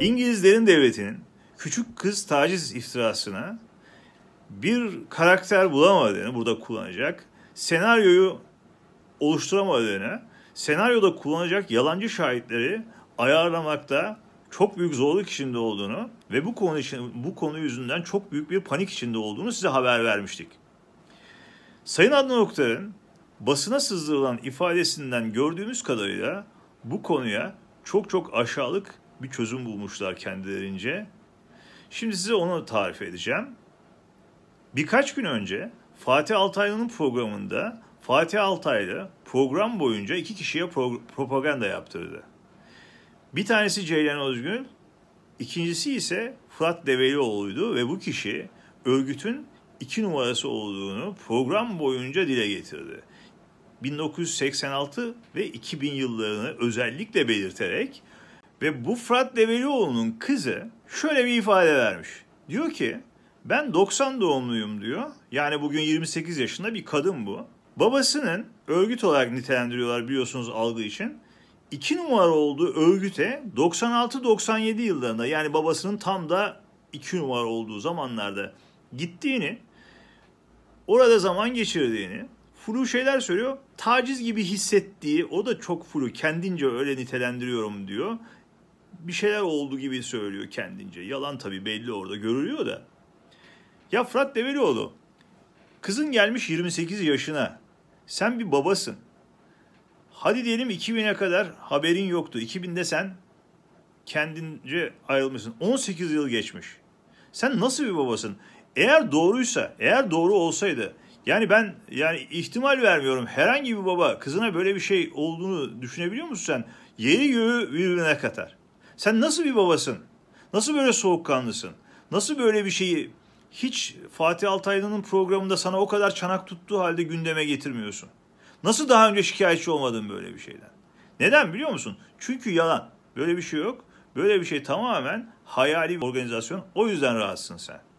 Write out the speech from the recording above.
İngilizlerin devletinin küçük kız taciz iftirasına bir karakter bulamadığını burada kullanacak, senaryoyu oluşturamadığını, senaryoda kullanacak yalancı şahitleri ayarlamakta çok büyük zorluk içinde olduğunu ve bu konu için bu konu yüzünden çok büyük bir panik içinde olduğunu size haber vermiştik. Sayın Adnan Oktar'ın basına sızdırılan ifadesinden gördüğümüz kadarıyla bu konuya çok çok aşağılık bir çözüm bulmuşlar kendilerince. Şimdi size onu tarif edeceğim. Birkaç gün önce Fatih Altaylı'nın programında Fatih Altaylı program boyunca iki kişiye pro- propaganda yaptırdı. Bir tanesi Ceylan Özgün, ikincisi ise Fırat Develioğlu'ydu ve bu kişi örgütün iki numarası olduğunu program boyunca dile getirdi. 1986 ve 2000 yıllarını özellikle belirterek ve bu Fırat Develioğlu'nun kızı şöyle bir ifade vermiş. Diyor ki ben 90 doğumluyum diyor. Yani bugün 28 yaşında bir kadın bu. Babasının örgüt olarak nitelendiriyorlar biliyorsunuz algı için. 2 numara olduğu örgüte 96-97 yıllarında yani babasının tam da 2 numara olduğu zamanlarda gittiğini, orada zaman geçirdiğini, flu şeyler söylüyor. Taciz gibi hissettiği, o da çok flu kendince öyle nitelendiriyorum diyor bir şeyler oldu gibi söylüyor kendince. Yalan tabii belli orada görülüyor da. Ya Fırat Develioğlu, kızın gelmiş 28 yaşına. Sen bir babasın. Hadi diyelim 2000'e kadar haberin yoktu. 2000'de sen kendince ayrılmışsın. 18 yıl geçmiş. Sen nasıl bir babasın? Eğer doğruysa, eğer doğru olsaydı yani ben yani ihtimal vermiyorum. Herhangi bir baba kızına böyle bir şey olduğunu düşünebiliyor musun sen? Yeri göğü birbirine katar. Sen nasıl bir babasın? Nasıl böyle soğukkanlısın? Nasıl böyle bir şeyi hiç Fatih Altaylı'nın programında sana o kadar çanak tuttuğu halde gündeme getirmiyorsun? Nasıl daha önce şikayetçi olmadın böyle bir şeyden? Neden biliyor musun? Çünkü yalan. Böyle bir şey yok. Böyle bir şey tamamen hayali bir organizasyon. O yüzden rahatsın sen.